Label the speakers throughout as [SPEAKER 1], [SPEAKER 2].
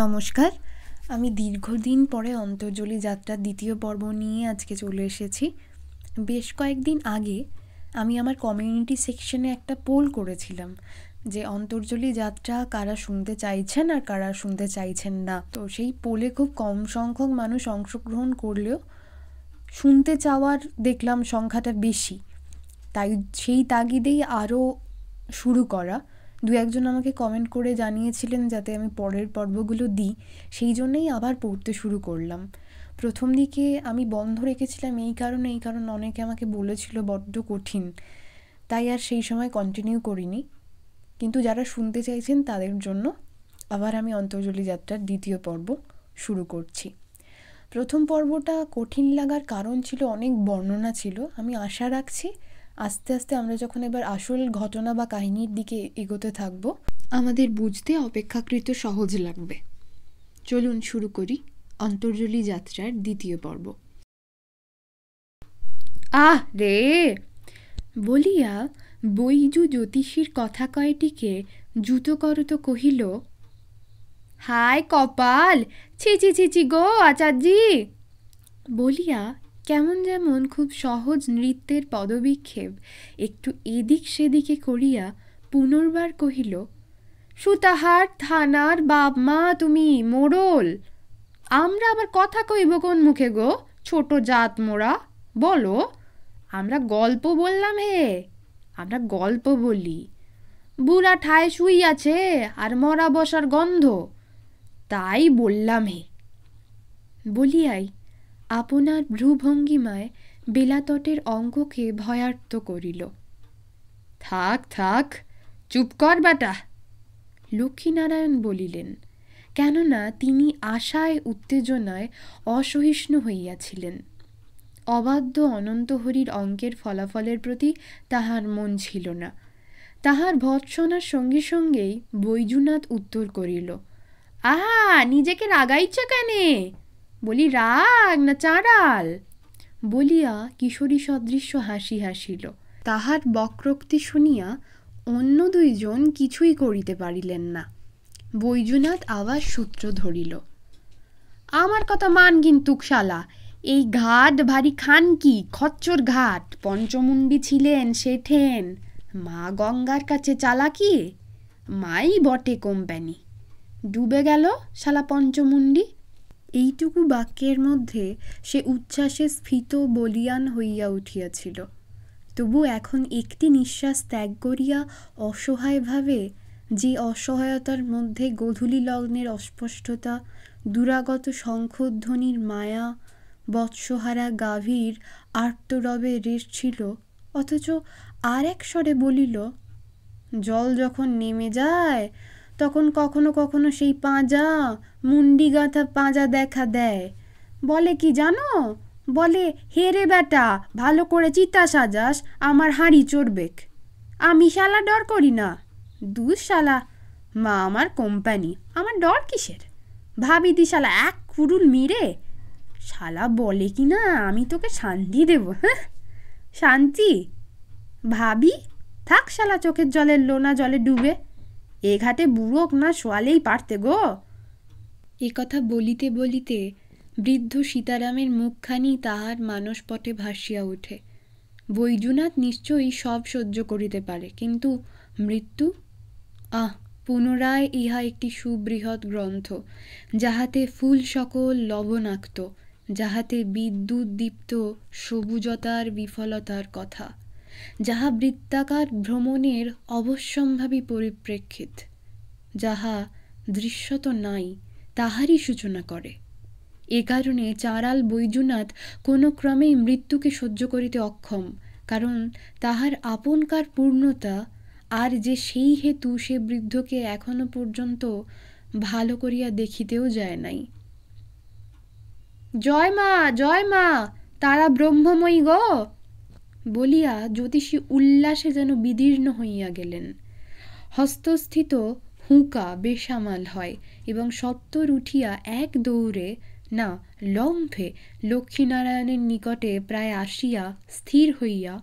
[SPEAKER 1] নমস্কার আমি দীর্ঘদিন পরে অন্তর্জলি যাত্রার দ্বিতীয় পর্ব নিয়ে আজকে চলে এসেছি বেশ কয়েকদিন আগে আমি আমার কমিউনিটি সেকশনে একটা পোল করেছিলাম যে অন্তর্জলি যাত্রা কারা শুনতে চাইছেন আর কারা শুনতে চাইছেন না তো সেই পোলে খুব কম সংখ্যক মানুষ অংশগ্রহণ করলেও শুনতে চাওয়ার দেখলাম সংখ্যাটা বেশি তাই সেই তাগিদেই আরও শুরু করা দু একজন আমাকে কমেন্ট করে জানিয়েছিলেন যাতে আমি পরের পর্বগুলো দিই সেই জন্যেই আবার পড়তে শুরু করলাম প্রথম দিকে আমি বন্ধ রেখেছিলাম এই কারণে এই কারণ অনেকে আমাকে বলেছিল বড্ড কঠিন তাই আর সেই সময় কন্টিনিউ করিনি কিন্তু যারা শুনতে চাইছেন তাদের জন্য আবার আমি অন্তর্জলি যাত্রার দ্বিতীয় পর্ব শুরু করছি প্রথম পর্বটা কঠিন লাগার কারণ ছিল অনেক বর্ণনা ছিল আমি আশা রাখছি আস্তে আস্তে আমরা যখন এবার আসল ঘটনা বা কাহিনীর দিকে এগোতে থাকব আমাদের বুঝতে অপেক্ষাকৃত সহজ লাগবে চলুন শুরু করি অন্তর্জলী যাত্রার দ্বিতীয় পর্ব আহ রে বলিয়া বৈজু জ্যোতিষীর কথা কয়টিকে জুতো করত কহিল হায় কপাল ছি ছি ছি ছি গো আচার্যি বলিয়া কেমন যেমন খুব সহজ নৃত্যের পদবিক্ষেপ একটু এদিক সেদিকে করিয়া পুনর্বার কহিল সুতাহার থানার বাপ মা তুমি মোড়ল আমরা আবার কথা কইব কোন মুখে গো ছোট জাত মোড়া বলো আমরা গল্প বললাম হে আমরা গল্প বলি বুড়া ঠায় শুই আছে আর মরা বসার গন্ধ তাই বললাম হে বলিয়াই আপনার ভ্রুভঙ্গিমায় বেলাতটের অঙ্গকে ভয়ার্ত করিল থাক থাক চুপ কর বাটা লক্ষ্মীনারায়ণ বলিলেন কেননা তিনি আশায় উত্তেজনায় অসহিষ্ণু হইয়াছিলেন অবাধ্য অনন্তহরির অঙ্কের ফলাফলের প্রতি তাহার মন ছিল না তাহার ভৎসনার সঙ্গে সঙ্গেই বৈজুনাথ উত্তর করিল আহা নিজেকে রাগাইছ কেনে বলি রাগ না চাঁড়াল বলিয়া কিশোরী সদৃশ্য হাসি হাসিল তাহার বক্রোক্তি শুনিয়া অন্য দুইজন কিছুই করিতে পারিলেন না বৈজুনাথ আবার সূত্র ধরিল আমার কথা মান কিন্তু শালা এই ঘাট ভারী খান কি খচ্চর ঘাট পঞ্চমুন্ডি ছিলেন সেঠেন মা গঙ্গার কাছে চালা কি মাই বটে কোম্পানি ডুবে গেল শালা পঞ্চমুন্ডি এইটুকু বাক্যের মধ্যে সে উচ্ছ্বাসে স্ফীত বলিয়ান হইয়া উঠিয়াছিল তবু এখন একটি নিঃশ্বাস ত্যাগ করিয়া অসহায়ভাবে যে অসহায়তার মধ্যে গধূলি লগ্নের অস্পষ্টতা দুরাগত শঙ্খধ্বনির মায়া বৎসহারা গাভীর আর্তরবে রেস ছিল অথচ আর এক স্বরে বলিল জল যখন নেমে যায় তখন কখনো কখনো সেই পাঁজা মুন্ডি গাঁথা পাঁজা দেখা দেয় বলে কি জানো বলে হেরে বেটা ভালো করে চিতা সাজাস আমার হাঁড়ি চড়বেক আমি শালা ডর করি না দু শালা মা আমার কোম্পানি আমার ডর কিসের ভাবি দি শালা এক কুড়ুল মিরে শালা বলে কি না আমি তোকে শান্তি দেব হ্যাঁ শান্তি ভাবি থাক শালা চোখের জলের লোনা জলে ডুবে এ ঘাটে বুড়োক না শোয়ালেই পারতে গো এ কথা বলিতে বলিতে বৃদ্ধ সীতারামের মুখখানি তাহার মানসপটে ভাসিয়া ওঠে বৈজুনাথ নিশ্চয়ই সব সহ্য করিতে পারে কিন্তু মৃত্যু আহ পুনরায় ইহা একটি সুবৃহৎ গ্রন্থ যাহাতে ফুল সকল লবণাক্ত যাহাতে বিদ্যুৎ দীপ্ত সবুজতার বিফলতার কথা যাহা বৃত্তাকার ভ্রমণের অবশ্যম্ভাবী পরিপ্রেক্ষিত যাহা দৃশ্যত নাই তাহারই সূচনা করে এ কারণে চারাল বৈজুনাথ কোনো ক্রমেই মৃত্যুকে সহ্য করিতে অক্ষম কারণ তাহার আপনকার পূর্ণতা আর যে সেই হেতু সে বৃদ্ধকে এখনো পর্যন্ত ভালো করিয়া দেখিতেও যায় নাই জয় মা জয় মা তারা ব্রহ্মময়ী গো বলিয়া জ্যোতিষী উল্লাসে যেন বিদীর্ণ হইয়া গেলেন হস্তস্থিত হুঁকা বেসামাল হয় এবং সত্তর উঠিয়া এক দৌড়ে না লম্ফে লক্ষ্মীনারায়ণের নিকটে প্রায় আসিয়া স্থির হইয়া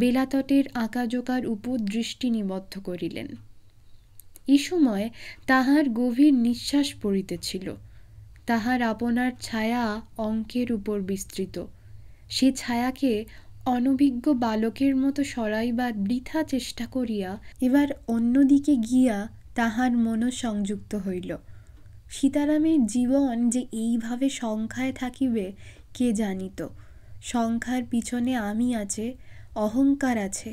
[SPEAKER 1] বেলাতটের আঁকাজোকার উপর দৃষ্টি নিবদ্ধ করিলেন এ সময় তাহার গভীর নিঃশ্বাস পড়িতেছিল তাহার আপনার ছায়া অঙ্কের উপর বিস্তৃত সে ছায়াকে অনভিজ্ঞ বালকের মতো সরাইবার বৃথা চেষ্টা করিয়া এবার অন্যদিকে গিয়া তাহার মন সংযুক্ত হইল সীতারামের জীবন যে এইভাবে সংখ্যায় থাকিবে কে জানিত সংখ্যার পিছনে আমি আছে অহংকার আছে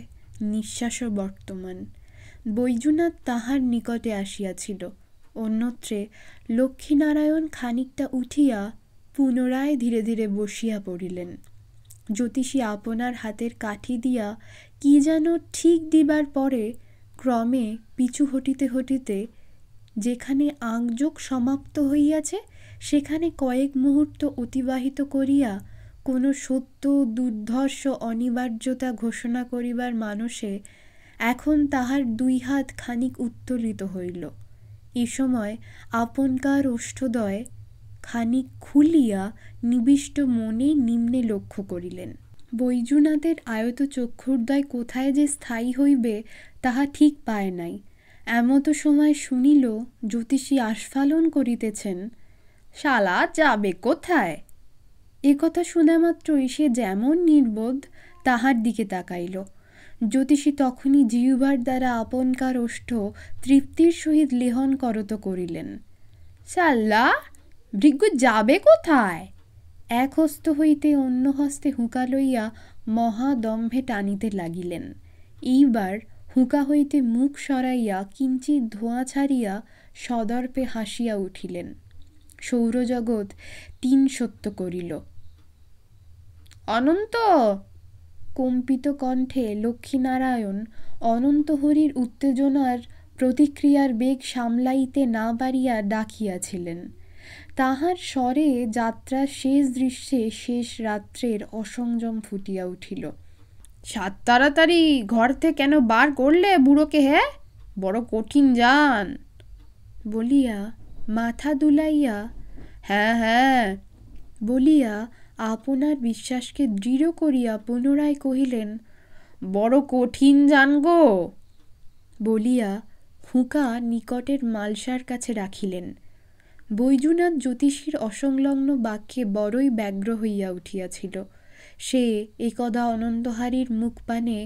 [SPEAKER 1] নিঃশ্বাস বর্তমান বৈজুনাথ তাহার নিকটে আসিয়াছিল অন্যত্রে লক্ষ্মীনারায়ণ খানিকটা উঠিয়া পুনরায় ধীরে ধীরে বসিয়া পড়িলেন জ্যোতিষী আপনার হাতের কাঠি দিয়া কি যেন ঠিক দিবার পরে ক্রমে পিছু হটিতে হটিতে যেখানে আংযোগ সমাপ্ত হইয়াছে সেখানে কয়েক মুহূর্ত অতিবাহিত করিয়া কোনো সত্য দুর্ধর্ষ অনিবার্যতা ঘোষণা করিবার মানসে এখন তাহার দুই হাত খানিক উত্তোলিত হইল এ সময় আপনকার ওষ্ঠদয় খানিক খুলিয়া নিবিষ্ট মনে নিম্নে লক্ষ্য করিলেন বৈজুনাথের আয়ত চক্ষুর্দয় কোথায় যে স্থায়ী হইবে তাহা ঠিক পায় নাই এমতো সময় শুনিল জ্যোতিষী আস্ফালন করিতেছেন শালা যাবে কোথায় এ কথা শোনা সে যেমন নির্বোধ তাহার দিকে তাকাইল জ্যোতিষী তখনই জিউবার দ্বারা আপনকার ওষ্ঠ তৃপ্তির সহিত লেহন করত করিলেন শাল্লা ভৃগু যাবে কোথায় এক হস্ত হইতে অন্য হস্তে হুঁকা লইয়া মহাদম্ভে টানিতে লাগিলেন এইবার হুঁকা হইতে মুখ সরাইয়া কিঞ্চিত ধোঁয়া ছাড়িয়া সদর্পে হাসিয়া উঠিলেন সৌরজগৎ তিন সত্য করিল অনন্ত কম্পিত কণ্ঠে লক্ষ্মীনারায়ণ অনন্ত হরির উত্তেজনার প্রতিক্রিয়ার বেগ সামলাইতে না পারিয়া ডাকিয়াছিলেন তাহার স্বরে যাত্রার শেষ দৃশ্যে শেষ রাত্রের অসংযম ফুটিয়া উঠিল সাত তাড়াতাড়ি ঘর থেকে কেন বার করলে বুড়োকে হ্যাঁ বড় কঠিন যান বলিয়া মাথা দুলাইয়া হ্যাঁ হ্যাঁ বলিয়া আপনার বিশ্বাসকে দৃঢ় করিয়া পুনরায় কহিলেন বড় কঠিন যান গো বলিয়া খুঁকা নিকটের মালসার কাছে রাখিলেন বৈজুনাথ জ্যোতিষীর অসংলগ্ন বাক্যে বড়ই ব্যগ্র হইয়া উঠিয়াছিল সে একদা অনন্তহারীর মুখপানে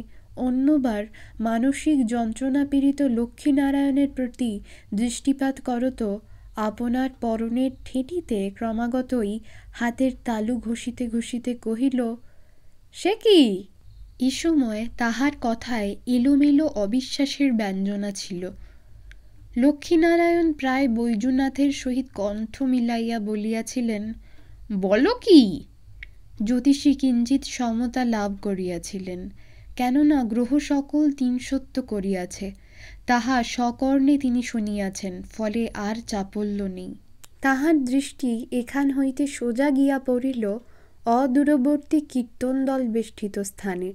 [SPEAKER 1] অন্যবার মানসিক যন্ত্রণাপীড়িত লক্ষ্মীনারায়ণের প্রতি দৃষ্টিপাত করত আপনার পরনের ঠেটিতে ক্রমাগতই হাতের তালু ঘষিতে ঘষিতে কহিল সে কি এ সময় তাহার কথায় এলোমেলো অবিশ্বাসের ব্যঞ্জনা ছিল লক্ষ্মীনারায়ণ প্রায় বৈজুনাথের সহিত কণ্ঠ মিলাইয়া বলিয়াছিলেন বল কি জ্যোতিষী কিঞ্চিত সমতা লাভ করিয়াছিলেন কেননা গ্রহ সকল তিন সত্য করিয়াছে তাহা সকর্ণে তিনি শুনিয়াছেন ফলে আর চাপল্য নেই তাহার দৃষ্টি এখান হইতে সোজা গিয়া পড়িল অদূরবর্তী কীর্তন দল বেষ্টিত স্থানে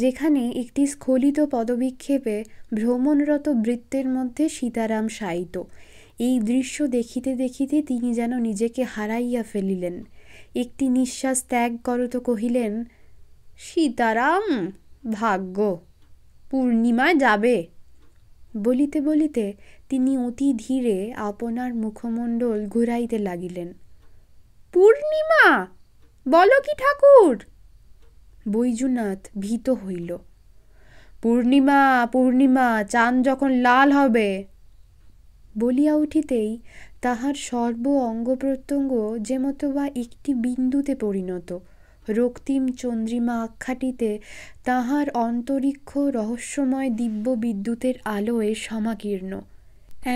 [SPEAKER 1] যেখানে একটি স্খলিত পদবিক্ষেপে ভ্রমণরত বৃত্তের মধ্যে সীতারাম শায়িত এই দৃশ্য দেখিতে দেখিতে তিনি যেন নিজেকে হারাইয়া ফেলিলেন একটি নিঃশ্বাস ত্যাগ করত কহিলেন সীতারাম ভাগ্য পূর্ণিমায় যাবে বলিতে বলিতে তিনি অতি ধীরে আপনার মুখমণ্ডল ঘুরাইতে লাগিলেন পূর্ণিমা বলো কি ঠাকুর বৈজুনাথ ভীত হইল পূর্ণিমা পূর্ণিমা চান যখন লাল হবে বলিয়া উঠিতেই তাহার সর্ব অঙ্গ প্রত্যঙ্গ যেমতো বা একটি বিন্দুতে পরিণত রক্তিম চন্দ্রিমা আখ্যাটিতে তাহার অন্তরিক্ষ রহস্যময় দিব্য বিদ্যুতের আলোয় সমাকীর্ণ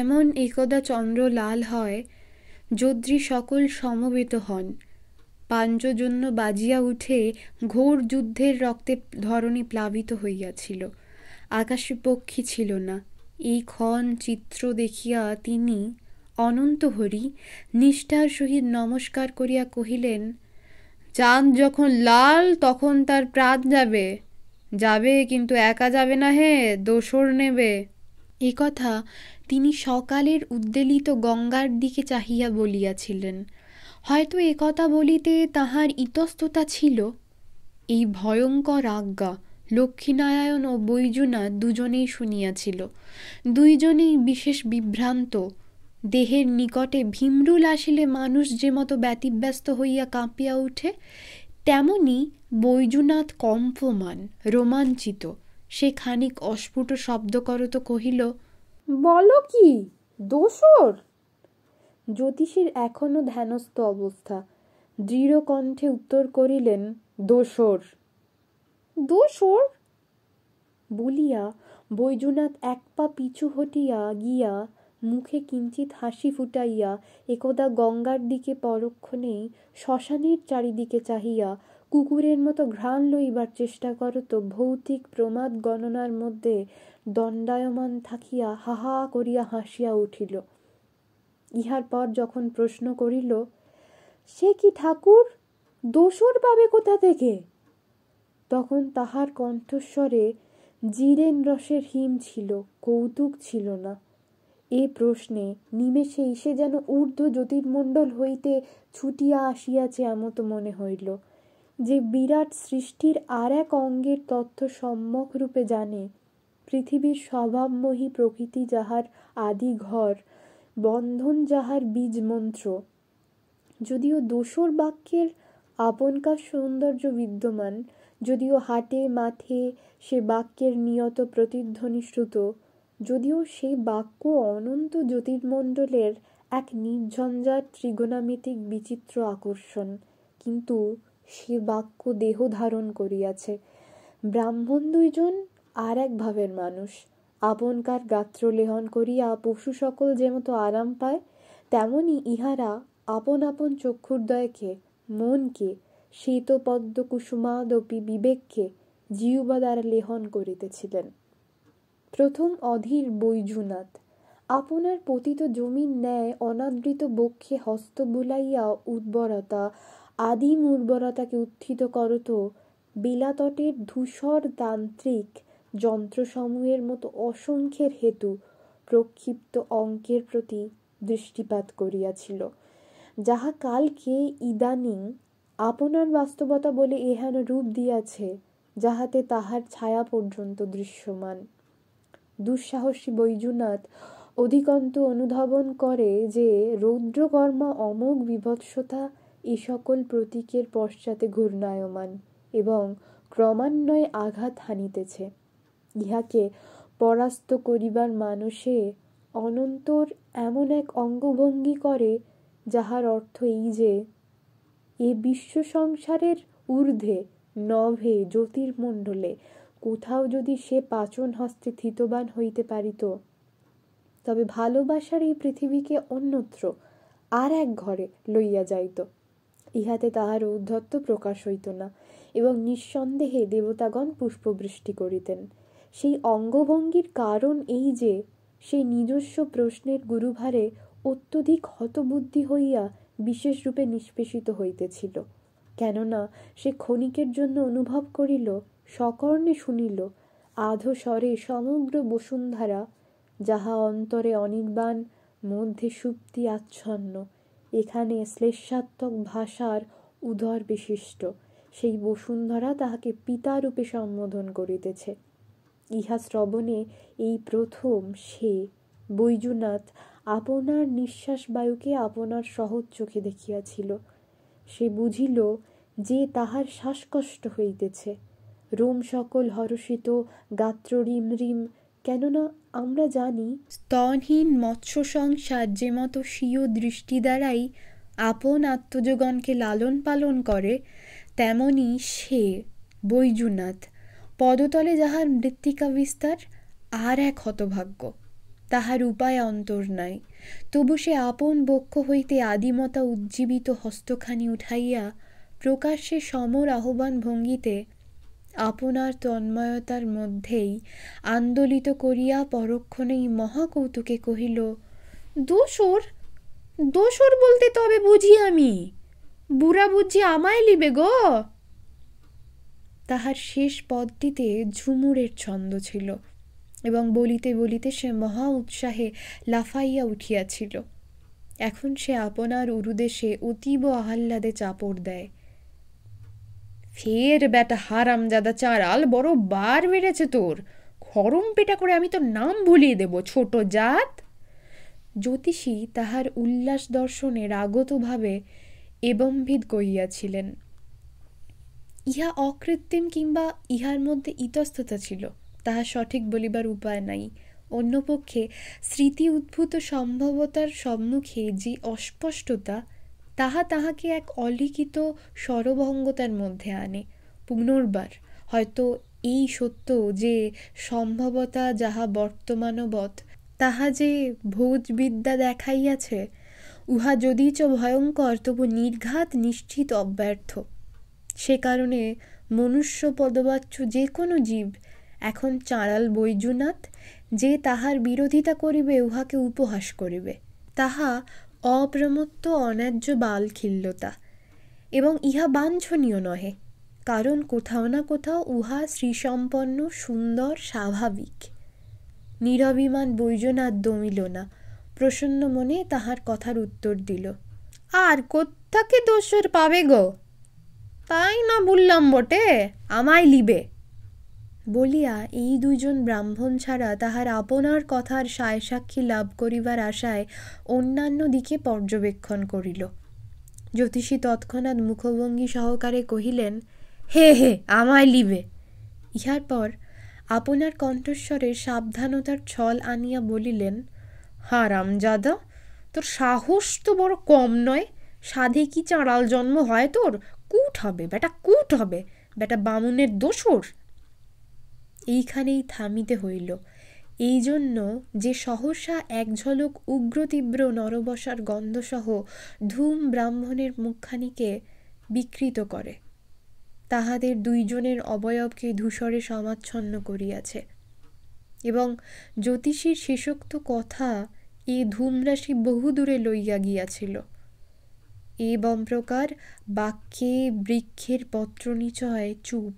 [SPEAKER 1] এমন একদা চন্দ্র লাল হয় যদ্রি সকল সমবেত হন পাঞ্চজন্য বাজিয়া উঠে ঘোর যুদ্ধের রক্তে ধরণী প্লাবিত হইয়াছিল আকাশে পক্ষী ছিল না এই ক্ষণ চিত্র দেখিয়া তিনি অনন্ত হরি নিষ্ঠার সহিত নমস্কার করিয়া কহিলেন চাঁদ যখন লাল তখন তার প্রাণ যাবে যাবে কিন্তু একা যাবে না হে দোসর নেবে এ কথা তিনি সকালের উদ্বেলিত গঙ্গার দিকে চাহিয়া বলিয়াছিলেন হয়তো একথা বলিতে তাহার ইতস্ততা ছিল এই ভয়ঙ্কর আজ্ঞা লক্ষ্মীনারায়ণ ও বৈজুনাথ দুজনেই শুনিয়াছিল দুইজনেই বিশেষ বিভ্রান্ত দেহের নিকটে ভীমরুল আসিলে মানুষ যে মতো ব্যতিব্যস্ত হইয়া কাঁপিয়া উঠে তেমনি বৈজুনাথ কম্পমান রোমাঞ্চিত সে খানিক অস্ফুট শব্দ করত কহিল বলো কি দোসর জ্যোতিষীর এখনও ধ্যানস্থ অবস্থা দৃঢ় কণ্ঠে উত্তর করিলেন দোসর দোসর বলিয়া বৈজুনাথ এক পা পিছু হটিয়া গিয়া মুখে কিঞ্চিত হাসি ফুটাইয়া একদা গঙ্গার দিকে পরক্ষণেই শ্মশানের চারিদিকে চাহিয়া কুকুরের মতো ঘ্রাণ লইবার চেষ্টা করত ভৌতিক প্রমাদ গণনার মধ্যে দণ্ডায়মান থাকিয়া হাহা করিয়া হাসিয়া উঠিল ইহার পর যখন প্রশ্ন করিল সে কি ঠাকুর দোসর পাবে কোথা থেকে তখন তাহার কণ্ঠস্বরে জিরেন রসের হিম ছিল কৌতুক ছিল না এ প্রশ্নে নিমেষেই সে যেন ঊর্ধ্ব জ্যোতির্মণ্ডল হইতে ছুটিয়া আসিয়াছে তো মনে হইল যে বিরাট সৃষ্টির আর এক অঙ্গের তথ্য সম্যক রূপে জানে পৃথিবীর স্বভাবমহী প্রকৃতি যাহার আদি ঘর বন্ধন যাহার বীজ মন্ত্র যদিও দোসর বাক্যের আপনকার সৌন্দর্য বিদ্যমান যদিও হাটে মাঠে সে বাক্যের নিয়ত প্রতিধ্বনি শ্রুত যদিও সেই বাক্য অনন্ত জ্যোতির্মণ্ডলের এক নির্ঝঞ্ঝাট ত্রিগোণামিতিক বিচিত্র আকর্ষণ কিন্তু সে বাক্য দেহ ধারণ করিয়াছে ব্রাহ্মণ দুইজন আর একভাবের মানুষ আপনকার গাত্র লেহন করিয়া পশু সকল যে মতো আরাম পায় তেমনি ইহারা আপন আপন চক্ষুর্দয়কে মনকে শীতপদ্ম কুসুমাদপি বিবেককে জিউবা দ্বারা লেহন করিতেছিলেন প্রথম অধীর বৈজুনাথ আপনার পতিত জমির ন্যায় অনাদৃত বক্ষে হস্ত বুলাইয়া উর্বরতা আদিম উর্বরতাকে উত্থিত করত বিলাতটের ধূসর তান্ত্রিক যন্ত্রসমূহের মতো অসংখ্যের হেতু প্রক্ষিপ্ত অঙ্কের প্রতি দৃষ্টিপাত করিয়াছিল যাহা কালকে ইদানিং আপনার বাস্তবতা বলে এহেন রূপ দিয়াছে যাহাতে তাহার ছায়া পর্যন্ত দৃশ্যমান দুঃসাহসী বৈজুনাথ অধিকন্ত অনুধাবন করে যে রৌদ্রকর্মা অমোঘ বিভৎসতা এ সকল প্রতীকের পশ্চাতে ঘূর্ণায়মান এবং ক্রমান্বয়ে আঘাত হানিতেছে ইহাকে পরাস্ত করিবার মানুষে অনন্তর এমন এক অঙ্গভঙ্গি করে যাহার অর্থ এই যে এ বিশ্ব সংসারের ঊর্ধ্বে নভে জ্যোতির্মণ্ডলে কোথাও যদি সে পাচন হস্তে থিতবান হইতে পারিত তবে ভালোবাসার এই পৃথিবীকে অন্যত্র আর এক ঘরে লইয়া যাইত ইহাতে তাহার ঔদ্ধত্য প্রকাশ হইত না এবং নিঃসন্দেহে দেবতাগণ পুষ্পবৃষ্টি করিতেন সেই অঙ্গভঙ্গির কারণ এই যে সে নিজস্ব প্রশ্নের গুরুভারে অত্যধিক হতবুদ্ধি হইয়া বিশেষরূপে নিষ্পেষিত হইতেছিল কেননা সে ক্ষণিকের জন্য অনুভব করিল সকর্ণে শুনিল আধস্বরে সমগ্র বসুন্ধারা যাহা অন্তরে অনির্বাণ মধ্যে সুপ্তি আচ্ছন্ন এখানে শ্লেষাত্মক ভাষার উদর বিশিষ্ট সেই বসুন্ধরা তাহাকে পিতারূপে সম্বোধন করিতেছে ইহা শ্রবণে এই প্রথম সে বৈজুনাথ আপনার নিঃশ্বাস বায়ুকে আপনার সহজ চোখে দেখিয়াছিল সে বুঝিল যে তাহার শ্বাসকষ্ট হইতেছে রোম সকল হরষিত গাত্র রিম রিম কেননা আমরা জানি স্তনহীন মৎস্য সংসার যে মতো স্বীয় দৃষ্টি দ্বারাই আপন আত্মজগণকে লালন পালন করে তেমনি সে বৈজুনাথ পদতলে যাহার মৃত্তিকা বিস্তার আর এক হতভাগ্য তাহার উপায় অন্তর নাই তবু সে আপন বক্ষ হইতে আদিমতা উজ্জীবিত হস্তখানি উঠাইয়া প্রকাশ্যে সমর আহ্বান ভঙ্গিতে আপনার তন্ময়তার মধ্যেই আন্দোলিত করিয়া পরক্ষণেই মহাকৌতুকে কহিল দোসর দোসর বলতে তবে বুঝি আমি বুড়া বুঝি আমায় লিবে গো তাহার শেষ পদটিতে ঝুমুরের ছন্দ ছিল এবং বলিতে বলিতে সে মহা উৎসাহে লাফাইয়া উঠিয়াছিল এখন সে আপনার উরুদেশে অতীব আহ্লাদে চাপড় দেয় ফের বেটা হারামজাদা চাঁড়াল বড় বার বেড়েছে তোর খরম পেটা করে আমি তো নাম ভুলিয়ে দেব ছোট জাত জ্যোতিষী তাহার উল্লাস দর্শনে রাগতভাবে এবম্ভিদ করিয়াছিলেন ইহা অকৃত্রিম কিংবা ইহার মধ্যে ইতস্ততা ছিল তাহা সঠিক বলিবার উপায় নাই অন্যপক্ষে স্মৃতি উদ্ভূত সম্ভবতার সম্মুখে যে অস্পষ্টতা তাহা তাহাকে এক অলিখিত স্বরভঙ্গতার মধ্যে আনে পুনর্বার হয়তো এই সত্য যে সম্ভবতা যাহা বর্তমানবৎ তাহা যে ভোজবিদ্যা দেখাইয়াছে উহা যদিচ ভয়ঙ্কর তবু নির্ঘাত নিশ্চিত অব্যর্থ সে কারণে মনুষ্য পদবাচ্য যে কোনো জীব এখন চাঁড়াল বৈজুনাথ যে তাহার বিরোধিতা করিবে উহাকে উপহাস করিবে তাহা অপ্রমত্ত অন্যায্য বালখিল্যতা এবং ইহা বাঞ্ছনীয় নহে কারণ কোথাও না কোথাও উহা শ্রীসম্পন্ন সুন্দর স্বাভাবিক নিরভিমান বৈজনাথ দমিল না প্রসন্ন মনে তাহার কথার উত্তর দিল আর কোথাকে দোষর পাবে গো তাই না বললাম বটে আমায় লিবে বলিয়া এই দুজন ব্রাহ্মণ ছাড়া তাহার আপনার কথার সায় সাক্ষী লাভ করিবার আশায় অন্যান্য দিকে পর্যবেক্ষণ করিল জ্যোতিষী তৎক্ষণাৎ মুখভঙ্গি সহকারে কহিলেন হে হে আমায় লিবে ইহার পর আপনার কণ্ঠস্বরে সাবধানতার ছল আনিয়া বলিলেন হারাম জাদা তোর সাহস তো বড় কম নয় সাধে কি চাঁড়াল জন্ম হয় তোর কুট হবে বেটা কুট হবে বেটা বামুনের দোসর এইখানেই থামিতে হইল এই জন্য যে সহসা এক ঝলক উগ্র তীব্র নরবসার গন্ধসহ ধূম ব্রাহ্মণের মুখখানিকে বিকৃত করে তাহাদের দুইজনের অবয়বকে ধূসরে সমাচ্ছন্ন করিয়াছে এবং জ্যোতিষীর শেষোক্ত কথা এ ধূমরাশি বহুদূরে লইয়া গিয়াছিল এবং প্রকার বাক্যে বৃক্ষের পত্র নিচয় চুপ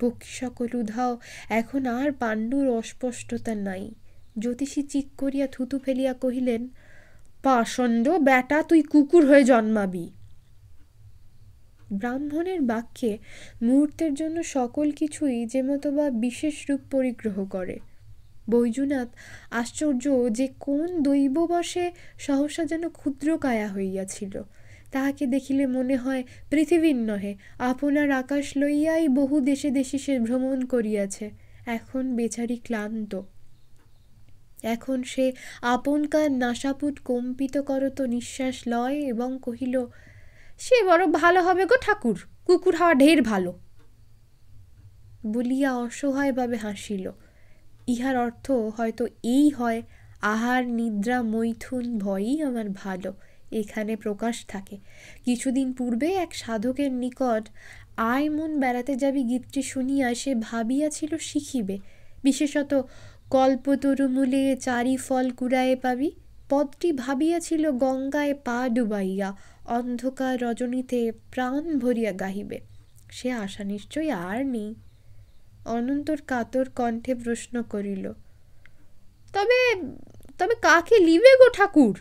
[SPEAKER 1] পক্ষী উধাও এখন আর পাণ্ডুর অস্পষ্টতা নাই জ্যোতিষী চিক করিয়া থুতু ফেলিয়া কহিলেন পাষণ্ড ব্যাটা তুই কুকুর হয়ে জন্মাবি ব্রাহ্মণের বাক্যে মুহূর্তের জন্য সকল কিছুই যে মতো বা বিশেষ রূপ পরিগ্রহ করে বৈজুনাথ আশ্চর্য যে কোন দৈববশে সহসা যেন ক্ষুদ্র কায়া হইয়াছিল তাহাকে দেখিলে মনে হয় পৃথিবীর নহে আপনার আকাশ লইয়াই বহু দেশে দেশে সে ভ্রমণ করিয়াছে এখন বেচারি ক্লান্ত এখন সে আপনকার নাসাপুট কম্পিত করত নিঃশ্বাস লয় এবং কহিল সে বড় ভালো হবে গো ঠাকুর কুকুর হওয়া ঢের ভালো বলিয়া অসহায়ভাবে হাসিল ইহার অর্থ হয়তো এই হয় আহার নিদ্রা মৈথুন ভয়ই আমার ভালো এখানে প্রকাশ থাকে কিছুদিন পূর্বে এক সাধকের নিকট আয় মন বেড়াতে যাবি গীতটি শুনিয়া সে ভাবিয়াছিল শিখিবে বিশেষত কল্পতরুমূলে চারি ফল কুড়ায়ে পাবি পদটি ভাবিয়াছিল গঙ্গায় পা ডুবাইয়া অন্ধকার রজনীতে প্রাণ ভরিয়া গাহিবে সে আশা নিশ্চয় আর নেই অনন্তর কাতর কণ্ঠে প্রশ্ন করিল তবে তবে কাকে লিবে গো ঠাকুর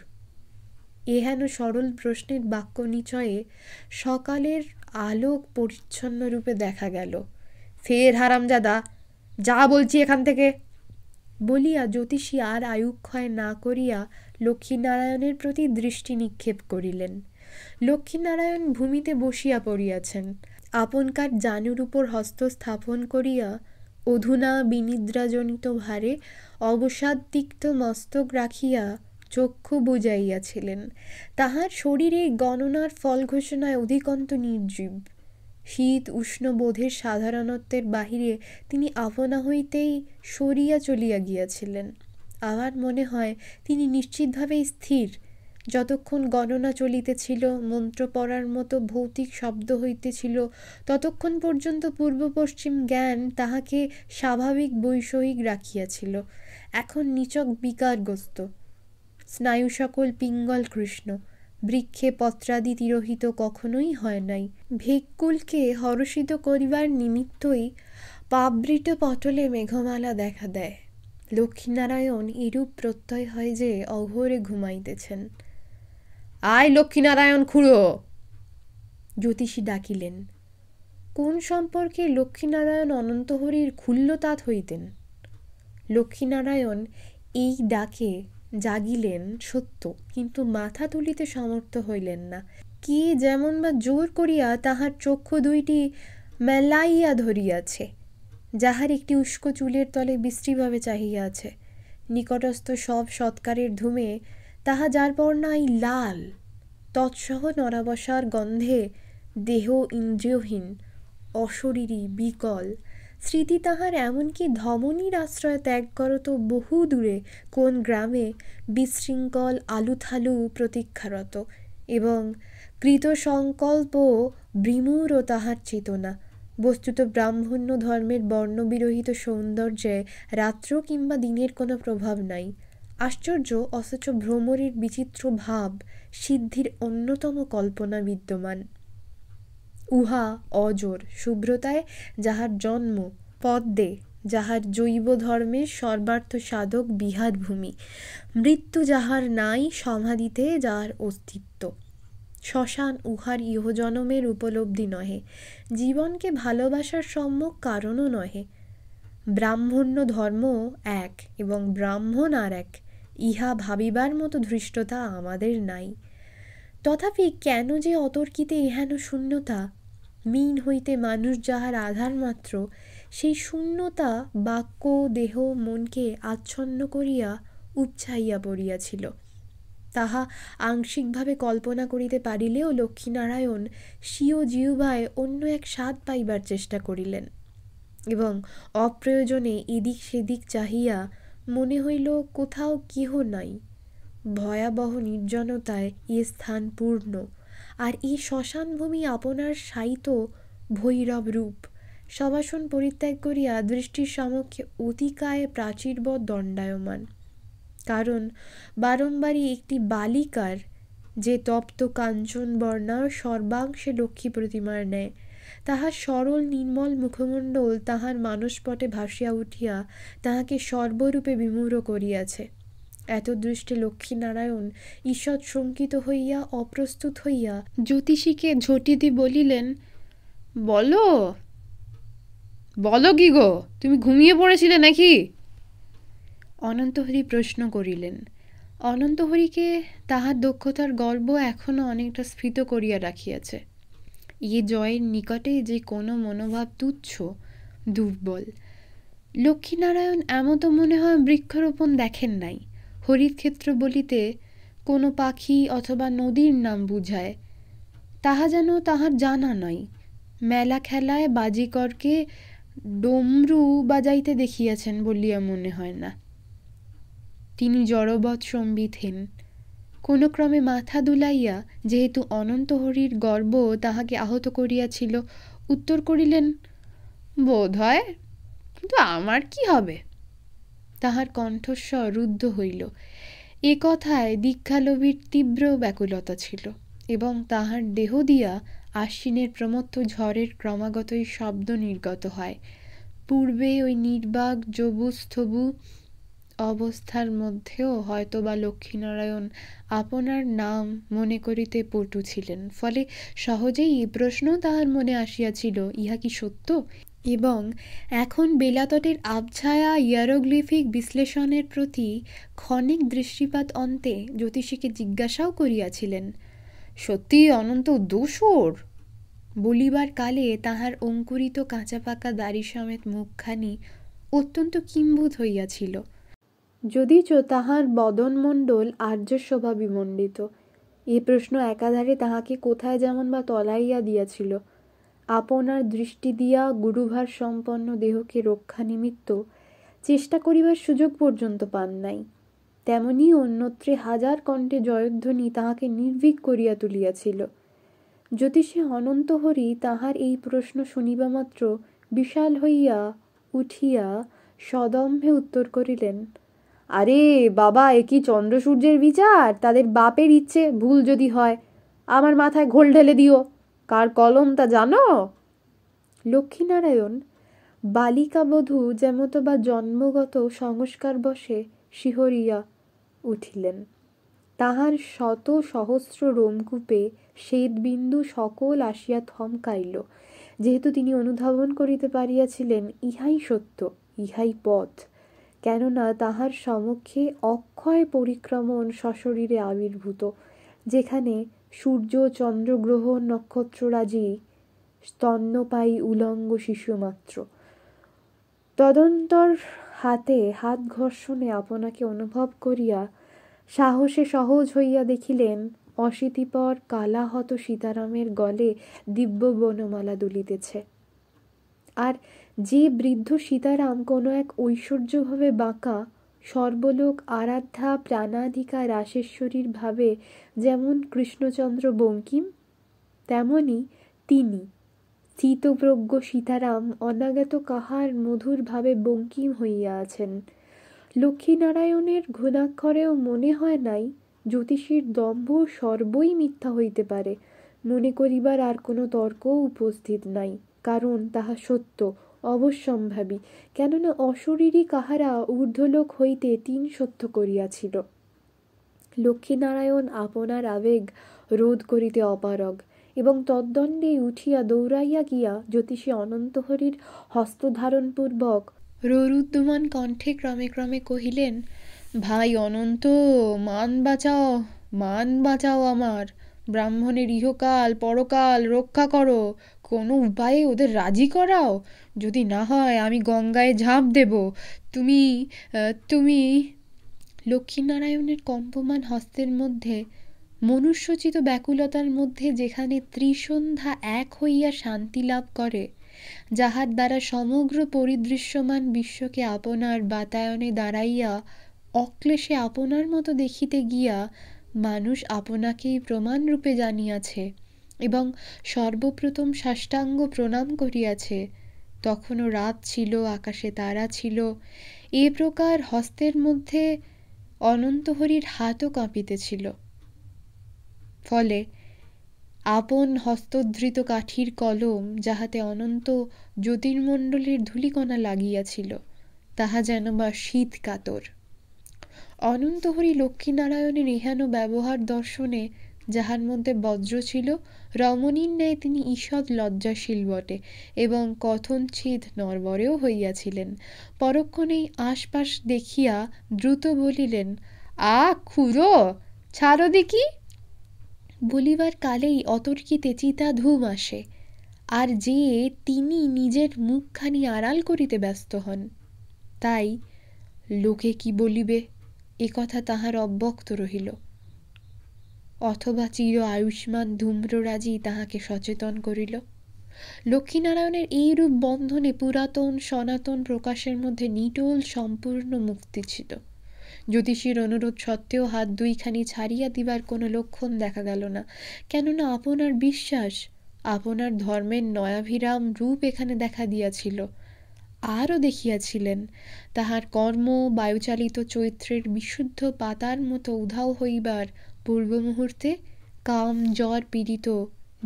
[SPEAKER 1] এহেন সরল প্রশ্নের বাক্য নিচয়ে সকালের আলোক পরিচ্ছন্ন রূপে দেখা গেল ফের হারামজাদা যা বলছি এখান থেকে বলিয়া জ্যোতিষী আর আয়ুক্ষয় না করিয়া লক্ষ্মীনারায়ণের প্রতি দৃষ্টি নিক্ষেপ করিলেন লক্ষ্মীনারায়ণ ভূমিতে বসিয়া পড়িয়াছেন আপনকার জানুর উপর হস্ত স্থাপন করিয়া অধুনা বিনিদ্রাজনিত ভারে অবসাদতিক্ত মস্তক রাখিয়া চক্ষু বুজাইয়াছিলেন তাহার শরীরে গণনার ফল ঘোষণায় অধিকন্ত নির্জীব শীত উষ্ণ বোধের সাধারণত্বের বাহিরে তিনি আপনা হইতেই সরিয়া চলিয়া গিয়াছিলেন আমার মনে হয় তিনি নিশ্চিতভাবেই স্থির যতক্ষণ গণনা চলিতেছিল মন্ত্র পড়ার মতো ভৌতিক শব্দ হইতেছিল ততক্ষণ পর্যন্ত পূর্ব পশ্চিম জ্ঞান তাহাকে স্বাভাবিক বৈষয়িক রাখিয়াছিল এখন নিচক বিকারগ্রস্ত স্নায়ু সকল পিঙ্গল কৃষ্ণ বৃক্ষে পত্রাদি তিরোহিত কখনোই হয় নাই ভেক্কুলকে হরষিত করিবার নিমিত্তই পাবৃত পটলে মেঘমালা দেখা দেয় লক্ষ্মীনারায়ণ এরূপ প্রত্যয় হয় যে অঘরে ঘুমাইতেছেন আয় লক্ষ্মীনারায়ণ খুঁড়ো জ্যোতিষী ডাকিলেন কোন সম্পর্কে লক্ষ্মীনারায়ণ অনন্তহরির ক্ষুল্লতাত হইতেন লক্ষ্মীনারায়ণ এই ডাকে জাগিলেন সত্য কিন্তু মাথা তুলিতে সমর্থ হইলেন না কি যেমন বা জোর করিয়া তাহার চক্ষু দুইটি মেলাইয়া ধরিয়াছে যাহার একটি উস্কো চুলের তলে বিশ্রীভাবে চাহিয়া আছে নিকটস্থ সব সৎকারের ধুমে তাহা যার পর নাই লাল তৎসহ নরাবসার গন্ধে দেহ ইন্দ্রিয়হীন অশরীরী বিকল স্মৃতি তাহার এমনকি ধমনীর আশ্রয় ত্যাগ তো বহু দূরে কোন গ্রামে বিশৃঙ্খল আলুথালু প্রতীক্ষারত এবং কৃত সংকল্প ভ্রিমূরও তাহার চেতনা বস্তুত ব্রাহ্মণ্য ধর্মের বর্ণবিরহিত সৌন্দর্যে রাত্র কিংবা দিনের কোনো প্রভাব নাই আশ্চর্য অথচ ভ্রমরের বিচিত্র ভাব সিদ্ধির অন্যতম কল্পনা বিদ্যমান উহা অজর শুভ্রতায় যাহার জন্ম পদ্মে যাহার জৈব ধর্মের সর্বার্থ সাধক বিহার ভূমি মৃত্যু যাহার নাই সমাধিতে যাহার অস্তিত্ব শ্মশান উহার ইহজনমের উপলব্ধি নহে জীবনকে ভালোবাসার সম্যক কারণও নহে ব্রাহ্মণ্য ধর্ম এক এবং ব্রাহ্মণ আর এক ইহা ভাবিবার মতো ধৃষ্টতা আমাদের নাই তথাপি কেন যে অতর্কিতে ইহেন শূন্যতা মীন হইতে মানুষ যাহার আধার মাত্র সেই শূন্যতা বাক্য দেহ মনকে আচ্ছন্ন করিয়া উপছাইয়া পড়িয়াছিল তাহা আংশিকভাবে কল্পনা করিতে পারিলেও লক্ষ্মীনারায়ণ স্বীয় জিউভায় অন্য এক স্বাদ পাইবার চেষ্টা করিলেন এবং অপ্রয়োজনে এদিক সেদিক চাহিয়া মনে হইল কোথাও কেহ নাই ভয়াবহ নির্জনতায় এ স্থান পূর্ণ আর এই শ্মশানভূমি আপনার সাইত ভৈরব রূপ সবাসন পরিত্যাগ করিয়া দৃষ্টির সমক্ষে অতিকায় প্রাচীরবৎ দণ্ডায়মান কারণ বারম্বারই একটি বালিকার যে তপ্ত কাঞ্চন বর্ণা সর্বাংশে লক্ষ্মী প্রতিমার নেয় তাহার সরল নির্মল মুখমণ্ডল তাহার মানসপটে ভাসিয়া উঠিয়া তাহাকে সর্বরূপে বিমূঢ় করিয়াছে এত দৃষ্টে লক্ষ্মীনারায়ণ ঈষৎ শঙ্কিত হইয়া অপ্রস্তুত হইয়া জ্যোতিষীকে ঝটিদি বলিলেন বলো বলো কি গো তুমি ঘুমিয়ে পড়েছিলে নাকি অনন্তহরি প্রশ্ন করিলেন অনন্তহরিকে তাহার দক্ষতার গর্ব এখনও অনেকটা স্ফীত করিয়া রাখিয়াছে ইয়ে জয়ের নিকটে যে কোনো মনোভাব তুচ্ছ দুর্বল লক্ষ্মীনারায়ণ এমতো মনে হয় বৃক্ষরোপণ দেখেন নাই হরিৎক্ষেত্র বলিতে কোন পাখি অথবা নদীর নাম বুঝায় তাহা যেন তাহার জানা নয় মেলা খেলায় বাজিকরকে ডমরু বাজাইতে দেখিয়াছেন বলিয়া মনে হয় না তিনি জড়বৎ সম্বিতহীন কোনো ক্রমে মাথা দুলাইয়া যেহেতু অনন্ত হরির গর্ব তাহাকে আহত করিয়াছিল উত্তর করিলেন বোধ হয় কিন্তু আমার কি হবে তাহার কণ্ঠস্বর রুদ্ধ হইল এ কথায় দীক্ষালোভীর তীব্র ব্যাকুলতা ছিল এবং তাহার দেহ দিয়া আশ্বিনের প্রমত্ত ঝড়ের ক্রমাগতই শব্দ নির্গত হয় পূর্বে ওই নির্বাক জবুস্থবু অবস্থার মধ্যেও হয়তোবা লক্ষ্মীনারায়ণ আপনার নাম মনে করিতে পটু ছিলেন ফলে সহজেই এই প্রশ্ন তাহার মনে আসিয়াছিল ইহা কি সত্য এবং এখন বেলাতটের আবছায়া ইয়ারোগ্লিফিক বিশ্লেষণের প্রতি ক্ষণিক দৃষ্টিপাত অন্তে জ্যোতিষীকে জিজ্ঞাসাও করিয়াছিলেন সত্যি অনন্ত দোষর বলিবার কালে তাহার অঙ্কুরিত কাঁচা পাকা দাড়ি সমেত মুখখানি অত্যন্ত কিম্ভূত হইয়াছিল যদিচ তাহার বদনমণ্ডল আর্য শোভা এ প্রশ্ন একাধারে তাহাকে কোথায় যেমন বা তলাইয়া দিয়াছিল আপনার দৃষ্টি দিয়া গুরুভার সম্পন্ন দেহকে রক্ষা নিমিত্ত চেষ্টা করিবার সুযোগ পর্যন্ত পান নাই তেমনি অন্যত্রে হাজার কণ্ঠে জয়ধ্বনি তাহাকে নির্ভীক করিয়া তুলিয়াছিল জ্যোতিষে অনন্ত হরি তাহার এই প্রশ্ন শুনিবা মাত্র বিশাল হইয়া উঠিয়া সদম্ভে উত্তর করিলেন আরে বাবা এ কি চন্দ্রসূর্যের বিচার তাদের বাপের ইচ্ছে ভুল যদি হয় আমার মাথায় ঘোল ঢেলে দিও কার কলম তা জানো লক্ষ্মীনারায়ণ বালিকাবধূ বা জন্মগত সংস্কার বসে শিহরিয়া উঠিলেন তাহার শত সহস্র রোমকূপে শ্বেতবিন্দু সকল আসিয়া থমকাইল যেহেতু তিনি অনুধাবন করিতে পারিয়াছিলেন ইহাই সত্য ইহাই পথ কেননা তাহার সমক্ষে অক্ষয় পরিক্রমণ সশরীরে আবির্ভূত যেখানে সূর্য চন্দ্রগ্রহ নক্ষত্ররাজি স্তন্যপায়ী উলঙ্গ শিশু মাত্র তদন্তর হাতে হাত ঘর্ষণে আপনাকে অনুভব করিয়া সাহসে সহজ হইয়া দেখিলেন অশীতিপর কালাহত সীতারামের গলে দিব্য বনমালা দুলিতেছে আর যে বৃদ্ধ সীতারাম কোনো এক ঐশ্বর্যভাবে বাঁকা সর্বলোক আরাধ্যা প্রাণাধিকা রাসেশ্বরীর ভাবে যেমন কৃষ্ণচন্দ্র বঙ্কিম তেমনি তিনি স্থিতপ্রজ্ঞ সীতারাম অনাগত কাহার মধুরভাবে বঙ্কিম হইয়া আছেন লক্ষ্মীনারায়ণের ঘুণাক্ষরেও মনে হয় নাই জ্যোতিষীর দম্ভ সর্বই মিথ্যা হইতে পারে মনে করিবার আর কোনো তর্ক উপস্থিত নাই কারণ তাহা সত্য অবশ্যম্ভাবী কেননা অশরীরী কাহারা ঊর্ধ্বলোক হইতে তিন সত্য করিয়াছিল লক্ষ্মীনারায়ণ আপনার আবেগ রোধ করিতে অপারগ এবং তদ্দণ্ডে উঠিয়া দৌড়াইয়া গিয়া জ্যোতিষী অনন্তহরির হস্তধারণপূর্বক রুদ্যমান কণ্ঠে ক্রমে ক্রমে কহিলেন ভাই অনন্ত মান বাঁচাও মান বাঁচাও আমার ব্রাহ্মণের ইহকাল পরকাল রক্ষা করো কোনো উপায়ে ওদের রাজি করাও যদি না হয় আমি গঙ্গায় ঝাঁপ দেব তুমি তুমি লক্ষ্মীনারায়ণের কম্পমান হস্তের মধ্যে মনুষ্যচিত ব্যাকুলতার মধ্যে যেখানে ত্রিসন্ধ্যা এক হইয়া শান্তি লাভ করে যাহার দ্বারা সমগ্র পরিদৃশ্যমান বিশ্বকে আপনার বাতায়নে দাঁড়াইয়া অক্লেশে আপনার মতো দেখিতে গিয়া মানুষ আপনাকেই প্রমাণরূপে জানিয়াছে এবং সর্বপ্রথম সাষ্টাঙ্গ প্রণাম করিয়াছে তখনও রাত ছিল আকাশে তারা ছিল এ প্রকার হস্তের মধ্যে অনন্তহরির হাতও কাঁপিতেছিল ফলে আপন হস্তধৃত কাঠির কলম যাহাতে অনন্ত জ্যোতির্মণ্ডলের ধুলিকণা লাগিয়াছিল তাহা যেন বা শীত কাতর অনন্তহরি লক্ষ্মীনারায়ণের এহেন ব্যবহার দর্শনে যাহার মধ্যে বজ্র ছিল রমণীর ন্যায় তিনি ঈষৎ লজ্জাশীল বটে এবং ছিদ নরবরেও হইয়াছিলেন পরক্ষণেই আশপাশ দেখিয়া দ্রুত বলিলেন আ খুড়ো ছাড়ো দেখি বলিবার কালেই অতর্কিতে চিতা ধুম আসে আর যে তিনি নিজের মুখখানি আড়াল করিতে ব্যস্ত হন তাই লোকে কি বলিবে এ কথা তাহার অব্যক্ত রহিল অথবা চির আয়ুষ্মান ধূম্ররাজি তাহাকে সচেতন করিল লক্ষ্মীনারায়ণের এইরূপ বন্ধনে পুরাতন সনাতন প্রকাশের মধ্যে নিটোল সম্পূর্ণ মুক্তি ছিল জ্যোতিষীর অনুরোধ সত্ত্বেও হাত দুইখানি ছাড়িয়া দিবার কোনো লক্ষণ দেখা গেল না কেননা আপনার বিশ্বাস আপনার ধর্মের নয়াভিরাম রূপ এখানে দেখা দিয়াছিল আরও দেখিয়াছিলেন তাহার কর্ম বায়ুচালিত চৈত্রের বিশুদ্ধ পাতার মতো উধাও হইবার পূর্ব মুহূর্তে কাম জ্বর পীড়িত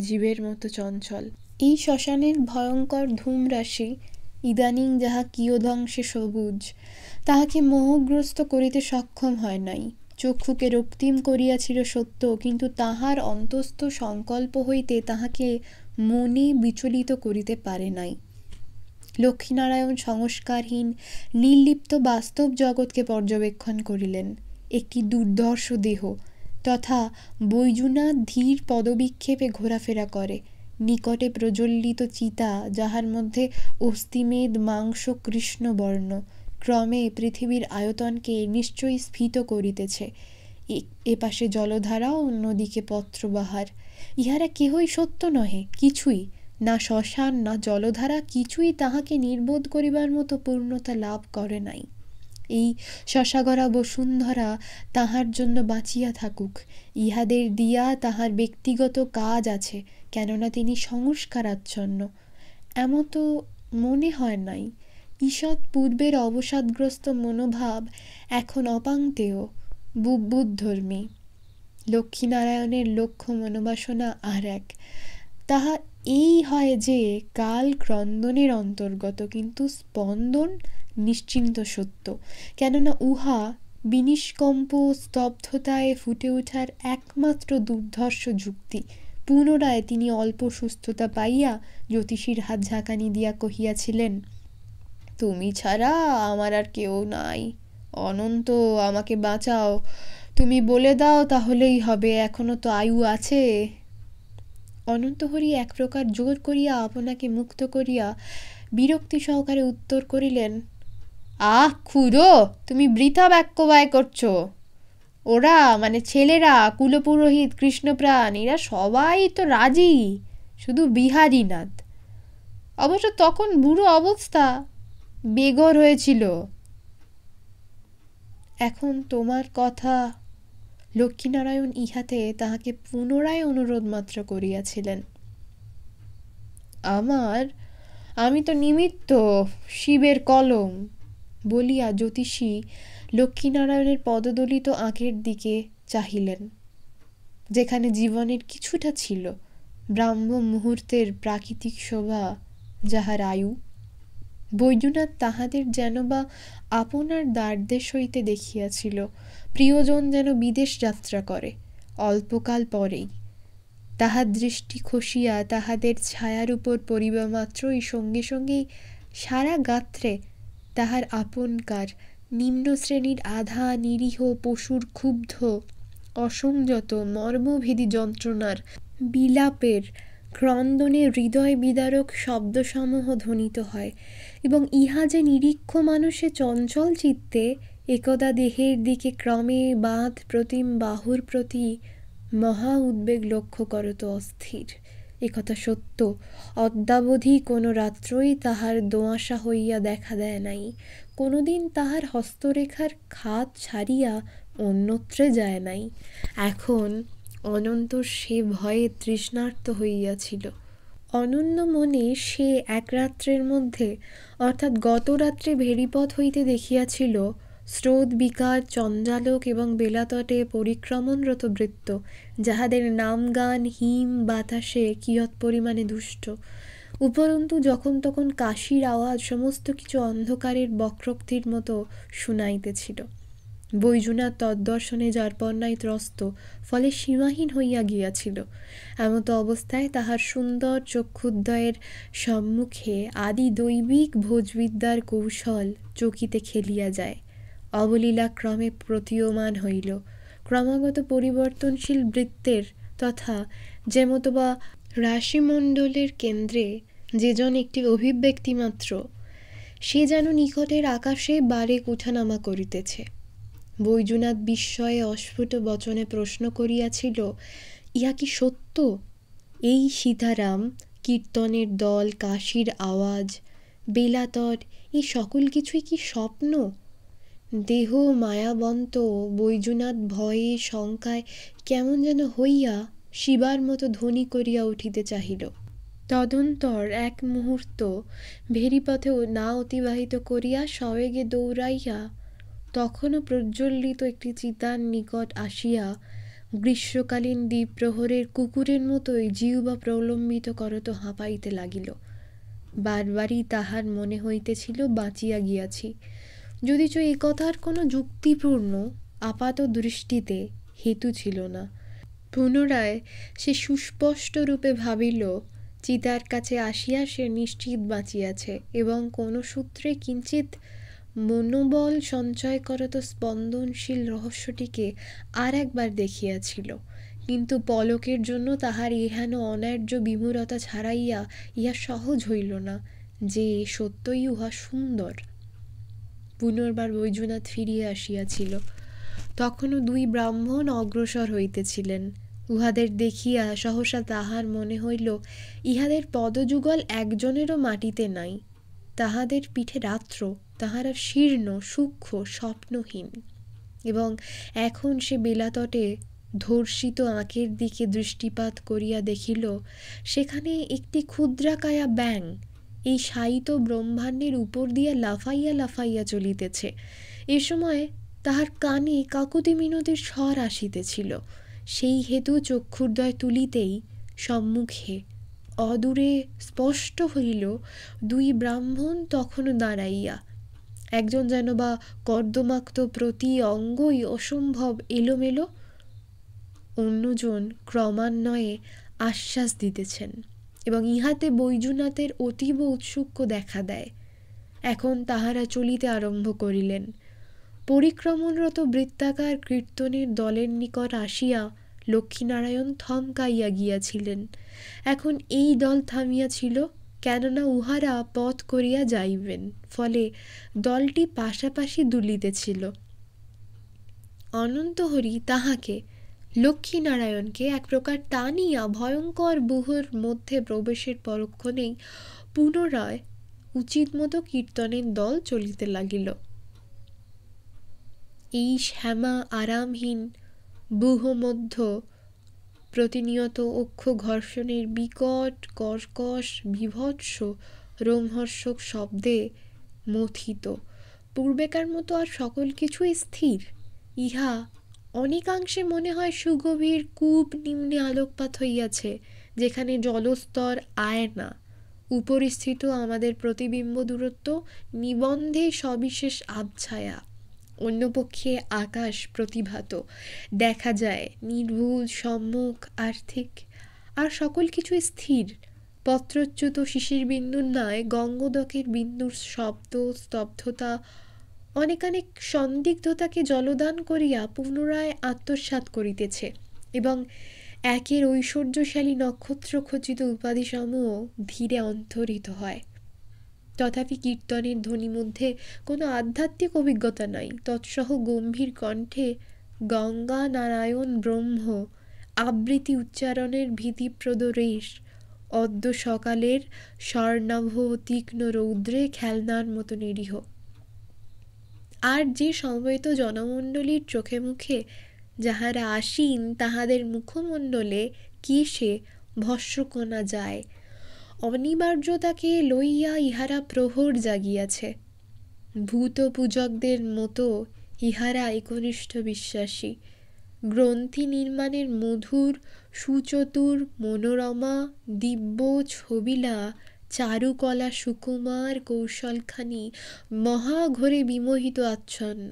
[SPEAKER 1] জীবের মতো চঞ্চল এই শ্মশানের ভয়ঙ্কর ধূমরাশি ইদানিং যাহা কিয়ধ্বংসে সবুজ তাহাকে মোহগ্রস্ত করিতে সক্ষম হয় নাই চক্ষুকে রক্তিম করিয়াছিল সত্য কিন্তু তাহার অন্তস্থ সংকল্প হইতে তাহাকে মনে বিচলিত করিতে পারে নাই লক্ষ্মীনারায়ণ সংস্কারহীন নির্লিপ্ত বাস্তব জগৎকে পর্যবেক্ষণ করিলেন একটি দুর্ধর্ষ দেহ তথা বৈজুনাথ ধীর পদবিক্ষেপে ঘোরাফেরা করে নিকটে প্রজ্বলিত চিতা যাহার মধ্যে অস্তিমেদ মাংস কৃষ্ণবর্ণ ক্রমে পৃথিবীর আয়তনকে নিশ্চয়ই স্ফীত করিতেছে এপাশে জলধারা অন্যদিকে পত্রবাহার ইহারা কেহই সত্য নহে কিছুই না শ্মশান না জলধারা কিছুই তাহাকে নির্বোধ করিবার মতো পূর্ণতা লাভ করে নাই এই শশাগরা বসুন্ধরা তাহার জন্য বাঁচিয়া থাকুক ইহাদের দিয়া তাহার ব্যক্তিগত কাজ আছে কেননা তিনি সংস্কারাচ্ছন্ন এমত মনে হয় নাই ঈষৎ পূর্বের অবসাদগ্রস্ত মনোভাব এখন অপাংতেয় বুদ্ধর্মী লক্ষ্মীনারায়ণের লক্ষ্য মনোবাসনা আর এক তাহা এই হয় যে কাল ক্রন্দনের অন্তর্গত কিন্তু স্পন্দন নিশ্চিন্ত সত্য কেননা উহা বিনিষ্কম্প স্তব্ধতায় ফুটে ওঠার একমাত্র দুর্ধর্ষ যুক্তি পুনরায় তিনি অল্প সুস্থতা পাইয়া জ্যোতিষীর হাত ঝাঁকানি দিয়া কহিয়াছিলেন তুমি ছাড়া আমার আর কেউ নাই অনন্ত আমাকে বাঁচাও তুমি বলে দাও তাহলেই হবে এখনো তো আয়ু আছে অনন্ত হরি এক প্রকার জোর করিয়া আপনাকে মুক্ত করিয়া বিরক্তি সহকারে উত্তর করিলেন আহ খুড়ো তুমি বৃথা বাক্যবায় করছো ওরা মানে ছেলেরা কুলপুরোহিত কৃষ্ণপ্রাণ এরা সবাই তো রাজি শুধু বিহারীনাথ অবশ্য তখন বুড়ো অবস্থা বেগর হয়েছিল এখন তোমার কথা লক্ষ্মীনারায়ণ ইহাতে তাহাকে পুনরায় অনুরোধ মাত্র করিয়াছিলেন আমার আমি তো নিমিত্ত শিবের কলম বলিয়া জ্যোতিষী লক্ষ্মীনারায়ণের পদদলিত আঁকের দিকে চাহিলেন যেখানে জীবনের কিছুটা ছিল ব্রাহ্ম মুহূর্তের প্রাকৃতিক শোভা যাহার আয়ু বৈদ্যনাথ তাহাদের যেন বা আপনার দ্বারদের সইতে দেখিয়াছিল প্রিয়জন যেন বিদেশ যাত্রা করে অল্পকাল পরেই তাহার দৃষ্টি খসিয়া তাহাদের ছায়ার উপর পড়িবা মাত্রই সঙ্গে সঙ্গেই সারা গাত্রে তাহার আপনকার নিম্নশ্রেণীর আধা নিরীহ পশুর ক্ষুব্ধ অসংযত মর্মভেদী যন্ত্রণার বিলাপের ক্রন্দনে হৃদয় বিদারক শব্দসমূহ ধ্বনিত হয় এবং ইহা যে নিরীক্ষ মানুষে চঞ্চল চিত্তে একদা দেহের দিকে ক্রমে বাঁধ প্রতিম বাহুর প্রতি মহা উদ্বেগ লক্ষ্য করত অস্থির একথা সত্য অদ্যাবধি কোনো রাত্রই তাহার দোঁয়াশা হইয়া দেখা দেয় নাই কোনোদিন তাহার হস্তরেখার খাত ছাড়িয়া অন্যত্রে যায় নাই এখন অনন্ত সে ভয়ে তৃষ্ণার্ত হইয়াছিল অনন্য মনে সে এক রাত্রের মধ্যে অর্থাৎ গত রাত্রে ভেরিপথ হইতে দেখিয়াছিল স্রোত বিকার চন্দ্রালোক এবং বেলাতটে পরিক্রমণরত বৃত্ত যাহাদের নাম গান হিম বাতাসে কিয়ৎ পরিমাণে দুষ্ট উপরন্তু যখন তখন কাশির আওয়াজ সমস্ত কিছু অন্ধকারের বক্রোক্তির মতো শুনাইতেছিল বৈজুনাথ তদ্দর্শনে যারপন্যায় ত্রস্ত ফলে সীমাহীন হইয়া গিয়াছিল এমত অবস্থায় তাহার সুন্দর চক্ষুদ্বয়ের সম্মুখে আদি দৈবিক ভোজবিদ্যার কৌশল চকিতে খেলিয়া যায় অবলীলাক্রমে প্রতীয়মান হইল ক্রমাগত পরিবর্তনশীল বৃত্তের তথা যেমতবা রাশিমণ্ডলের কেন্দ্রে যেজন একটি অভিব্যক্তি মাত্র সে যেন নিকটের আকাশে বারে কুঠানামা করিতেছে বৈজুনাথ বিস্ময়ে অস্ফুট বচনে প্রশ্ন করিয়াছিল ইহা কি সত্য এই সীতারাম কীর্তনের দল কাশির আওয়াজ বেলাতট এই সকল কিছুই কি স্বপ্ন দেহ মায়াবন্ত বৈজুনাথ ভয়ে শঙ্কায় কেমন যেন হইয়া শিবার মতো ধ্বনি করিয়া উঠিতে চাহিল তদন্তর এক মুহূর্ত ভেরিপথে না অতিবাহিত করিয়া সবেগে দৌড়াইয়া তখনও প্রজ্বলিত একটি চিতার নিকট আসিয়া গ্রীষ্মকালীন দ্বীপ্রহরের কুকুরের মতোই বা প্রলম্বিত করত হাঁপাইতে লাগিল বারবারই তাহার মনে হইতেছিল বাঁচিয়া গিয়াছি যদিচ এই কথার কোনো যুক্তিপূর্ণ আপাত দৃষ্টিতে হেতু ছিল না পুনরায় সে সুস্পষ্ট রূপে ভাবিল চিতার কাছে আসিয়া সে নিশ্চিত বাঁচিয়াছে এবং কোনো সূত্রে কিঞ্চিত মনোবল সঞ্চয় করত স্পন্দনশীল রহস্যটিকে আর একবার দেখিয়াছিল কিন্তু পলকের জন্য তাহার ইহেন অন্যায্য বিমূরতা ছাড়াইয়া ইহা সহজ হইল না যে সত্যই উহা সুন্দর পুনর্বার বৈজনাথ ফিরিয়া আসিয়াছিল তখনও দুই ব্রাহ্মণ অগ্রসর হইতেছিলেন উহাদের দেখিয়া সহসা তাহার মনে হইল ইহাদের পদযুগল একজনেরও মাটিতে নাই তাহাদের পিঠে রাত্র তাহারা শীর্ণ সূক্ষ্ম স্বপ্নহীন এবং এখন সে বেলাতটে ধর্ষিত আঁকের দিকে দৃষ্টিপাত করিয়া দেখিল সেখানে একটি ক্ষুদ্রাকায়া ব্যাঙ এই শায়িত ব্রহ্মাণ্ডের উপর দিয়া লাফাইয়া লাফাইয়া চলিতেছে এ সময় তাহার কানে কাকুতি মিনতির স্বর আসিতেছিল সেই হেতু চক্ষুর্দয় তুলিতেই সম্মুখে অদূরে স্পষ্ট হইল দুই ব্রাহ্মণ তখনও দাঁড়াইয়া একজন যেন বা কর্দমাক্ত প্রতি অঙ্গই অসম্ভব এলোমেলো অন্যজন ক্রমান্বয়ে আশ্বাস দিতেছেন এবং ইহাতে বৈজুনাথের অতীব ঔৎসুক্য দেখা দেয় এখন তাহারা চলিতে আরম্ভ করিলেন পরিক্রমণরত বৃত্তাকার কীর্তনের দলের নিকট আসিয়া লক্ষ্মীনারায়ণ থমকাইয়া গিয়াছিলেন এখন এই দল থামিয়াছিল কেননা উহারা পথ করিয়া যাইবেন ফলে দলটি পাশাপাশি দুলিতেছিল অনন্তহরি তাহাকে লক্ষ্মীনারায়ণকে এক প্রকার টানিয়া ভয়ঙ্কর বুহুর মধ্যে প্রবেশের পরক্ষণেই পুনরায় উচিত মতো কীর্তনের দল চলিতে লাগিল এই শ্যামা আরামহীন বুহমধ্য প্রতিনিয়ত অক্ষ ঘর্ষণের বিকট কর্কশ বিভৎস রোমহর্ষক শব্দে মথিত পূর্বেকার মতো আর সকল কিছুই স্থির ইহা অনেকাংশে মনে হয় সুগভীর কূপ নিম্নে আলোকপাত হইয়াছে যেখানে জলস্তর আয় না উপরিস্থিত আমাদের প্রতিবিম্ব দূরত্ব নিবন্ধে সবিশেষ আবছায়া অন্যপক্ষে আকাশ প্রতিভাত দেখা যায় নির্ভুল সম্মুখ আর্থিক আর সকল কিছুই স্থির পত্রচ্যুত শিশির বিন্দুর নয় গঙ্গদকের বিন্দুর শব্দ স্তব্ধতা অনেক সন্দিগ্ধতাকে জলদান করিয়া পুনরায় আত্মসাত করিতেছে এবং একের ঐশ্বর্যশালী নক্ষত্র খচিত উপাধিসমূহ ধীরে অন্তরিত হয় তথাপি কীর্তনের ধ্বনি মধ্যে কোনো আধ্যাত্মিক অভিজ্ঞতা নাই তৎসহ গম্ভীর কণ্ঠে গঙ্গা নারায়ণ ব্রহ্ম আবৃত্তি উচ্চারণের ভীতিপ্রদ রেশ অদ্য সকালের স্বর্ণাভ তীক্ষ্ণ রৌদ্রে খেলনার মতো নিরীহ আর যে সমবেত জনমণ্ডলীর চোখে মুখে যাহারা আসীন তাহাদের মুখমণ্ডলে কি সে ভস্যকোনা যায় অনিবার্যতাকে লইয়া ইহারা প্রহর জাগিয়াছে ভূত পূজকদের মতো ইহারা একনিষ্ঠ বিশ্বাসী গ্রন্থি নির্মাণের মধুর সুচতুর মনোরমা দিব্য ছবিলা চারুকলা সুকুমার কৌশলখানি মহাঘরে বিমোহিত আচ্ছন্ন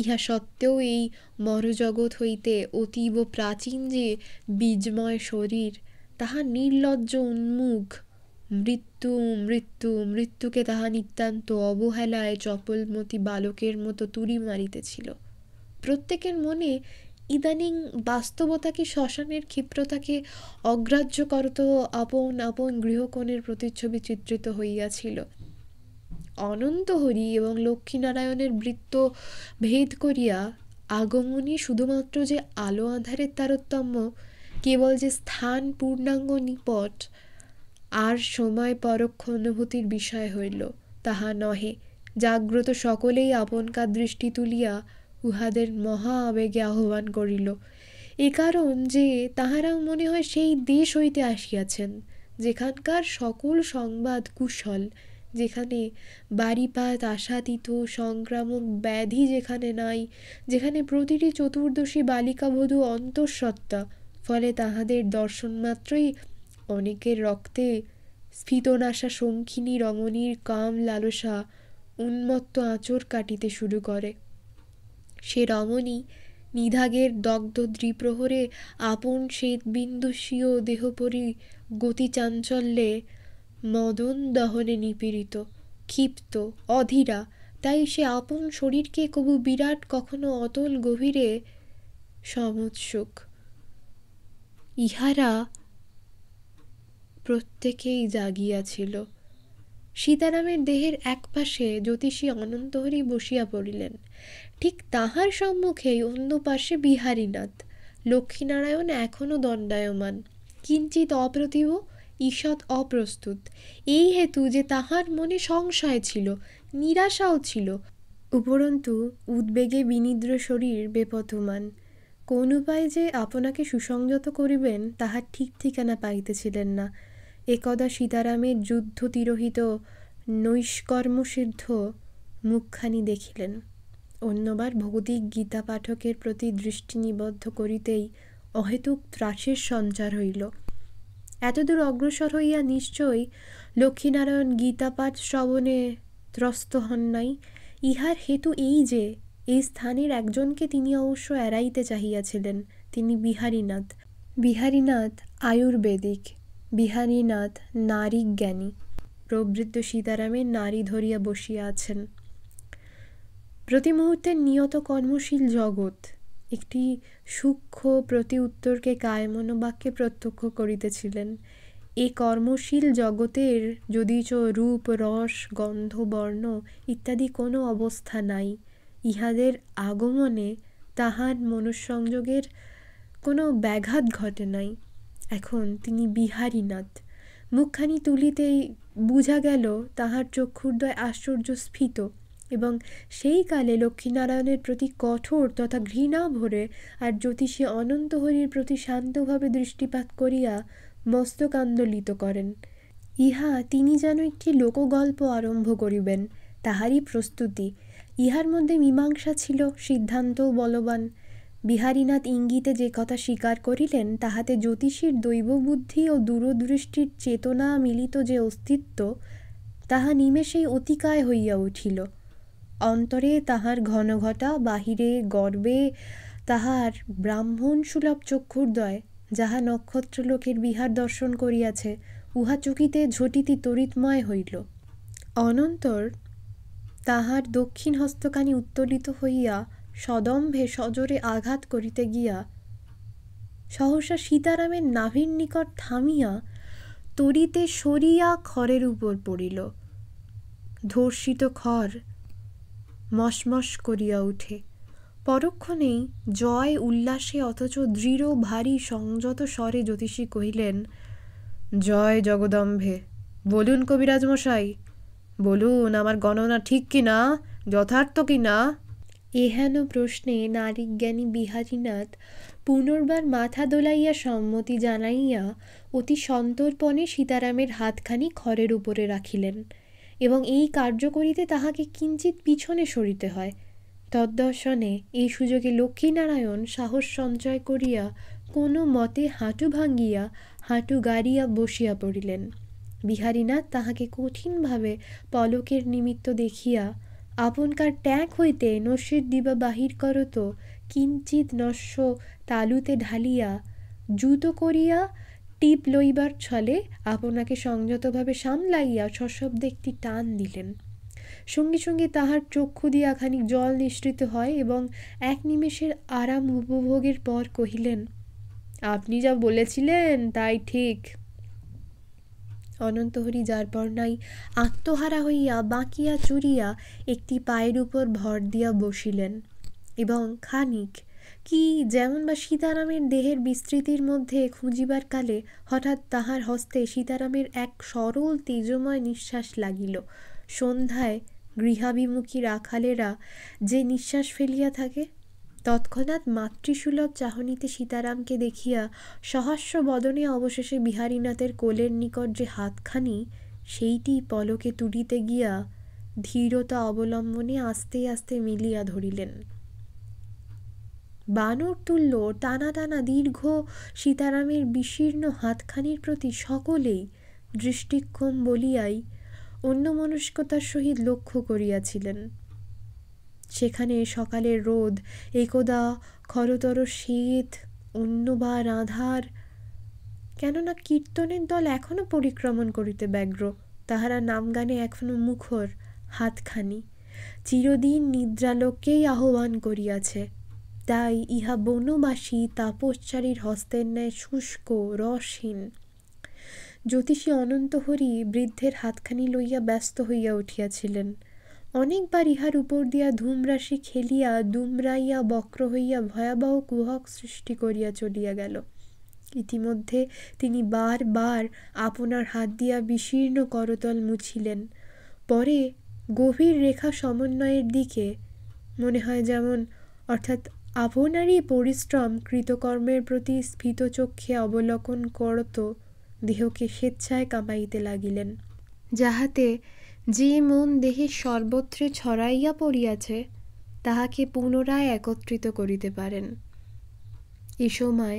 [SPEAKER 1] ইহা সত্ত্বেও এই মরজগৎ হইতে অতীব প্রাচীন যে বীজময় শরীর তাহা নির্লজ্জ উন্মুখ মৃত্যু মৃত্যু মৃত্যুকে তাহা নিতান্ত অবহেলায় চপলমতি বালকের মতো তুড়ি মারিতেছিল প্রত্যেকের মনে ইদানিং বাস্তবতাকে শ্মশানের ক্ষিপ্রতাকে অগ্রাহ্য করত আপন আপন গৃহকোণের প্রতিচ্ছবি চিত্রিত হইয়াছিল অনন্ত হরি এবং লক্ষ্মীনারায়ণের বৃত্ত ভেদ করিয়া আগমনী শুধুমাত্র যে আলো আধারের তারতম্য কেবল যে স্থান পূর্ণাঙ্গ নিপট আর সময় পরোক্ষ অনুভূতির বিষয় হইল তাহা নহে জাগ্রত সকলেই আপনকার দৃষ্টি তুলিয়া উহাদের মহা আবেগে আহ্বান করিল এ কারণ যে তাহারা মনে হয় সেই দেশ হইতে আসিয়াছেন যেখানকার সকল সংবাদ কুশল যেখানে বাড়িপাত আশাতীত সংক্রামক ব্যাধি যেখানে নাই যেখানে প্রতিটি চতুর্দশী বালিকাবধূ অন্তঃসত্ত্বা ফলে তাহাদের দর্শন মাত্রই অনেকের রক্তে স্ফীতনাশা শঙ্খিনী রমণীর কাম লালসা উন্মত্ত আঁচড় কাটিতে শুরু করে সে রমণী নিধাগের দগ্ধ দ্বিপ্রহরে আপন শ্বেতবিন্দু স্বীয় দেহপরি গতিচাঞ্চল্যে মদন দহনে নিপীড়িত ক্ষিপ্ত অধীরা তাই সে আপন শরীরকে কবু বিরাট কখনো অতল গভীরে সমৎসুক ইহারা প্রত্যেকেই জাগিয়াছিল সীতারামের দেহের এক পাশে জ্যোতিষী অনন্তহরি বসিয়া পড়িলেন ঠিক তাহার সম্মুখেই অন্য পাশে বিহারীনাথ লক্ষ্মীনারায়ণ এখনও দণ্ডায়মান কিঞ্চিত অপ্রতিভ ঈষৎ অপ্রস্তুত এই হেতু যে তাহার মনে সংশয় ছিল নিরাশাও ছিল উপরন্তু উদ্বেগে বিনিদ্র শরীর বেপথমান কোন উপায় যে আপনাকে সুসংযত করিবেন তাহার ঠিক ঠিকানা পাইতেছিলেন না একদা সীতারামের তিরোহিত নৈষ্কর্মসিদ্ধ মুখখানি দেখিলেন অন্যবার ভৌতিক গীতা পাঠকের প্রতি দৃষ্টি নিবদ্ধ করিতেই অহেতুক ত্রাসের সঞ্চার হইল এতদূর অগ্রসর হইয়া নিশ্চয়ই লক্ষ্মীনারায়ণ গীতাপাঠ শ্রবণে ত্রস্ত হন নাই ইহার হেতু এই যে এই স্থানের একজনকে তিনি অবশ্য এড়াইতে চাহিয়াছিলেন তিনি বিহারীনাথ বিহারীনাথ আয়ুর্বেদিক বিহারীনাথ নারী জ্ঞানী প্রবৃদ্ধ সীতারামের নারী ধরিয়া বসিয়া আছেন প্রতি মুহূর্তে নিয়ত কর্মশীল জগৎ একটি সূক্ষ্ম প্রতি উত্তরকে কায়মনোবাক্যে প্রত্যক্ষ করিতেছিলেন এ কর্মশীল জগতের যদিচ রূপ রস গন্ধ বর্ণ ইত্যাদি কোনো অবস্থা নাই ইহাদের আগমনে তাহার মনুসংযোগের কোনো ব্যাঘাত ঘটে নাই এখন তিনি বিহারীনাথ মুখখানি তুলিতেই বুঝা গেল তাহার চক্ষুর্দয় আশ্চর্য স্ফীত এবং সেই কালে লক্ষ্মীনারায়ণের প্রতি কঠোর তথা ঘৃণা ভরে আর জ্যোতিষী অনন্তহরির প্রতি শান্তভাবে দৃষ্টিপাত করিয়া মস্তক আন্দোলিত করেন ইহা তিনি যেন একটি লোকগল্প আরম্ভ করিবেন তাহারই প্রস্তুতি ইহার মধ্যে মীমাংসা ছিল সিদ্ধান্তও বলবান বিহারীনাথ ইঙ্গিতে যে কথা স্বীকার করিলেন তাহাতে জ্যোতিষীর দৈববুদ্ধি ও দূরদৃষ্টির চেতনা মিলিত যে অস্তিত্ব তাহা নিমেষেই অতিকায় হইয়া উঠিল অন্তরে তাহার ঘনঘটা বাহিরে গর্বে তাহার ব্রাহ্মণ সুলভ চক্ষুর্দয় যাহা নক্ষত্রলোকের বিহার দর্শন করিয়াছে উহা চকিতে ঝটিতি তরিতময় হইল অনন্তর তাহার দক্ষিণ হস্তকানি উত্তোলিত হইয়া সদম্ভে সজোরে আঘাত করিতে গিয়া সহসা সীতারামের নাভির নিকট থামিয়া তরিতে সরিয়া খড়ের উপর পড়িল ধর্ষিত খড় মশমশ করিয়া উঠে পরক্ষণেই জয় উল্লাসে অথচ দৃঢ় ভারী সংযত স্বরে জ্যোতিষী কহিলেন জয় জগদম্ভে বলুন কবিরাজ মশাই বলুন আমার গণনা ঠিক কিনা যথার্থ কিনা এহেন প্রশ্নে নারীজ্ঞানী বিহারীনাথ পুনর্বার মাথা দোলাইয়া সম্মতি জানাইয়া অতি সন্তর্পণে সীতারামের হাতখানি খড়ের উপরে রাখিলেন এবং এই কার্য করিতে তাহাকে কিঞ্চিত পিছনে সরিতে হয় তদ্দর্শনে এই সুযোগে লক্ষ্মীনারায়ণ সাহস সঞ্চয় করিয়া কোনো মতে হাঁটু ভাঙ্গিয়া হাঁটু গাড়িয়া বসিয়া পড়িলেন বিহারীনাথ তাহাকে কঠিনভাবে পলকের নিমিত্ত দেখিয়া আপনকার ট্যাঁক হইতে নস্যের দিবা বাহির করত কিঞ্চিত নস্য তালুতে ঢালিয়া জুতো করিয়া টিপ লইবার ছলে আপনাকে সংযতভাবে সামলাইয়া সশব্দে একটি টান দিলেন সঙ্গে সঙ্গে তাহার চক্ষু দিয়া খানিক জল নিঃসৃত হয় এবং এক নিমেষের আরাম উপভোগের পর কহিলেন আপনি যা বলেছিলেন তাই ঠিক অনন্তহরি যার পর নাই আত্মহারা হইয়া বাঁকিয়া চুরিয়া একটি পায়ের উপর ভর দিয়া বসিলেন এবং খানিক কি যেমন বা সীতারামের দেহের বিস্তৃতির মধ্যে খুঁজিবার কালে হঠাৎ তাহার হস্তে সীতারামের এক সরল তেজময় নিঃশ্বাস লাগিল সন্ধ্যায় গৃহাভিমুখী রাখালেরা যে নিঃশ্বাস ফেলিয়া থাকে তৎক্ষণাৎ মাতৃসুলভ চাহনিতে সীতারামকে দেখিয়া সহস্র বদনে অবশেষে বিহারীনাথের কোলের নিকট যে হাতখানি সেইটি পলকে তুলিতে গিয়া ধীরতা অবলম্বনে আস্তে আস্তে মিলিয়া ধরিলেন বানর তুল্য টানা টানা দীর্ঘ সীতারামের বিশীর্ণ হাতখানির প্রতি সকলেই দৃষ্টিক্ষম বলিয়াই অন্যমনস্কতার সহিত লক্ষ্য করিয়াছিলেন সেখানে সকালের রোদ একদা খরতর শীত অন্যবার আধার কেননা কীর্তনের দল এখনও পরিক্রমণ করিতে ব্যগ্র তাহারা নামগানে এখনো মুখর হাতখানি চিরদিন নিদ্রালোককেই আহ্বান করিয়াছে তাই ইহা বনবাসী তাপশ্চারীর হস্তের ন্যায় শুষ্ক রসহীন জ্যোতিষী অনন্তহরি বৃদ্ধের হাতখানি লইয়া ব্যস্ত হইয়া উঠিয়াছিলেন অনেকবার ইহার উপর দিয়া ধূমরাশি খেলিয়া দুমরাইয়া বক্র হইয়া ভয়াবহ কুহক সৃষ্টি করিয়া চলিয়া গেল ইতিমধ্যে তিনি বারবার আপনার হাত দিয়া বিশীর্ণ করতল মুছিলেন পরে গভীর রেখা সমন্বয়ের দিকে মনে হয় যেমন অর্থাৎ আপনারই পরিশ্রম কৃতকর্মের প্রতি স্ফীত চক্ষে অবলোকন করত দেহকে স্বেচ্ছায় কামাইতে লাগিলেন যাহাতে যে মন দেহে সর্বত্রে ছড়াইয়া পড়িয়াছে তাহাকে পুনরায় একত্রিত করিতে পারেন এ সময়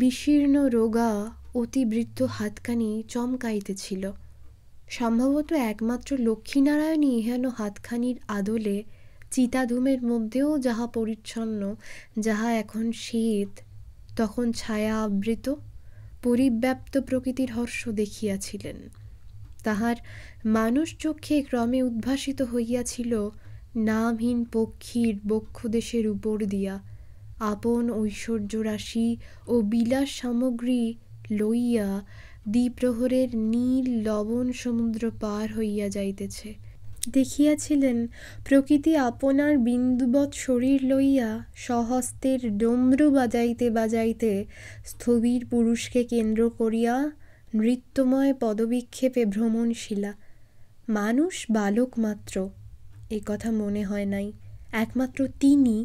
[SPEAKER 1] বিশীর্ণ রোগা অতিবৃদ্ধ হাতখানি চমকাইতেছিল সম্ভবত একমাত্র লক্ষ্মীনারায়ণই ইহেন হাতখানির আদলে চিতাধুমের মধ্যেও যাহা পরিচ্ছন্ন যাহা এখন শীত তখন ছায়া আবৃত পরিব্যাপ্ত প্রকৃতির হর্ষ দেখিয়াছিলেন তাহার মানুষ চক্ষে ক্রমে উদ্ভাসিত হইয়াছিল নামহীন পক্ষীর বক্ষদেশের উপর দিয়া আপন ঐশ্বর্য রাশি ও বিলাস সামগ্রী লইয়া দ্বিপ্রহরের নীল লবণ সমুদ্র পার হইয়া যাইতেছে দেখিয়াছিলেন প্রকৃতি আপনার বিন্দুবৎ শরীর লইয়া সহস্তের ডমরু বাজাইতে বাজাইতে স্থবির পুরুষকে কেন্দ্র করিয়া নৃত্যময় পদবিক্ষেপে ভ্রমণশিলা মানুষ বালক মাত্র এ কথা মনে হয় নাই একমাত্র তিনি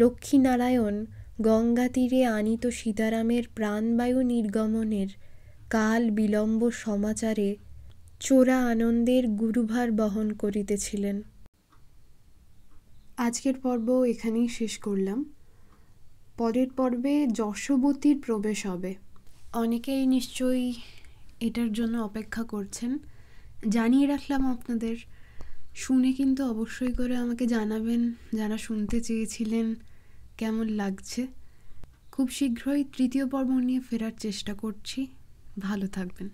[SPEAKER 1] লক্ষ্মীনারায়ণ গঙ্গা তীরে আনিত সীতারামের প্রাণবায়ু নির্গমনের কাল বিলম্ব সমাচারে চোরা আনন্দের গুরুভার বহন করিতেছিলেন আজকের পর্ব এখানেই শেষ করলাম পরের পর্বে যশবতীর প্রবেশ হবে অনেকেই নিশ্চয়ই এটার জন্য অপেক্ষা করছেন জানিয়ে রাখলাম আপনাদের শুনে কিন্তু অবশ্যই করে আমাকে জানাবেন যারা শুনতে চেয়েছিলেন কেমন লাগছে খুব শীঘ্রই তৃতীয় পর্ব নিয়ে ফেরার চেষ্টা করছি ভালো থাকবেন